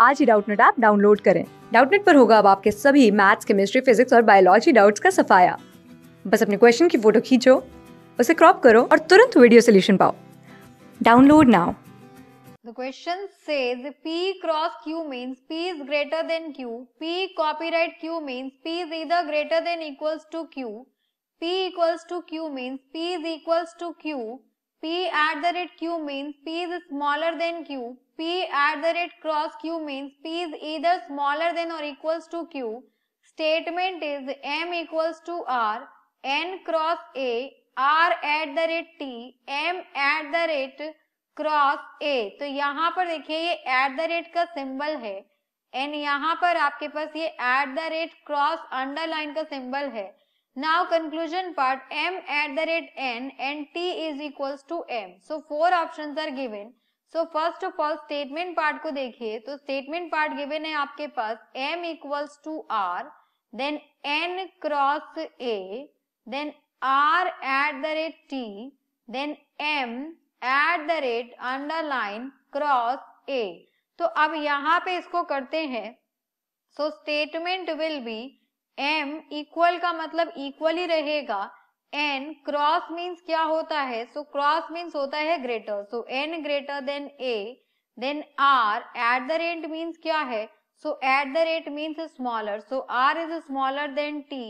आज ही Doubtnet app download करें डाउटनेट पर होगा अब आपके सभी मैथ्स केमिस्ट्री फिजिक्स और बायोलॉजी डाउट्स का सफाया बस अपने क्वेश्चन की फोटो खींचो उसे क्रॉप करो और तुरंत वीडियो सोल्यूशन पाओ download now The question says P cross Q means P is greater than Q. P copyright Q means P is either greater than equals to Q. P equals to Q means P is equals to Q. P at the rate Q means P is smaller than Q. P at the rate cross Q means P is either smaller than or equals to Q. Statement is M equals to R, N cross A, R at the rate T, M at the rate cross a तो यहाँ पर देखिए ये at the rate का symbol है and यहाँ पर आपके पास ये at the rate cross underline का सिंबल है Now conclusion part m at the rate n and t is equals to m. So four options are given. So first of all statement part को देखिए तो statement part given है आपके पास m equals to r then n cross a then r at the rate t then m at the rate underline cross a तो अब यहाँ पे इसको करते हैं so statement will be m equal का मतलब इक्वल ही रहेगा एन क्रॉस मीन्स क्या होता है सो क्रॉस मीन्स होता है greater so n greater than a then r at the rate means क्या है so at the rate means smaller so r is smaller than t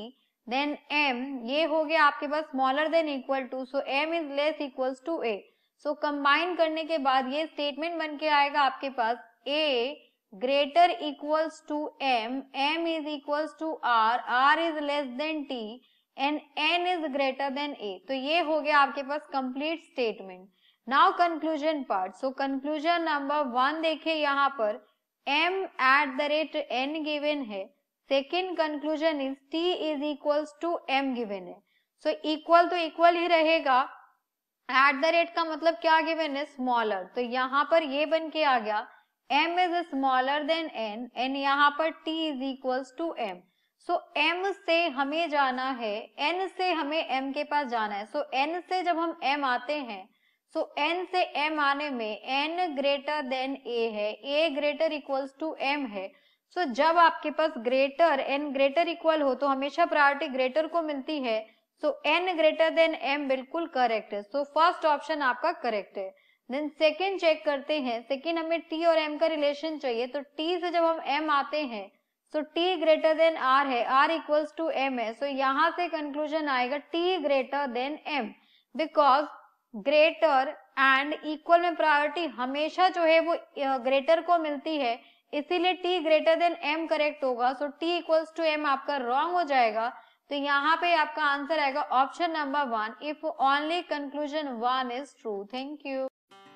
then m ये हो गया आपके पास smaller than equal to so m is less equal to a so combine करने के बाद ये स्टेटमेंट बन के आएगा आपके पास ए greater equals to m, m is equals to r, r is less than t and n is greater than a. तो ये हो गया आपके पास complete statement. Now conclusion part. So conclusion number one देखिए यहाँ पर m at the rate n given है. Second conclusion is t is equals to m given है. So equal तो equal ही रहेगा. At the rate का मतलब क्या given है? Smaller. तो यहाँ पर ये बन के आ गया m is smaller than n n यहाँ पर t is equals to m so m से हमें जाना है n से हमें m के पास जाना है सो so, n से जब हम m आते हैं सो so, n से m आने में n ग्रेटर देन a है a greater equals to m है सो so, जब आपके पास ग्रेटर n ग्रेटर इक्वल हो तो हमेशा प्रायोरिटी ग्रेटर को मिलती है so n greater than m बिल्कुल करेक्ट है सो फर्स्ट ऑप्शन आपका करेक्ट है देन सेकेंड चेक करते हैं सेकेंड हमें टी और एम का रिलेशन चाहिए तो टी से जब हम एम आते हैं so t greater than r है आर इक्वल्स टू एम है सो so, यहाँ से कंक्लूजन आएगा t greater than m because greater and equal में प्रायोरिटी हमेशा जो है वो ग्रेटर को मिलती है इसीलिए t greater than m correct होगा so t equals to m आपका रॉन्ग हो जाएगा तो यहाँ पे आपका आंसर आएगा option number one if only conclusion one is true thank you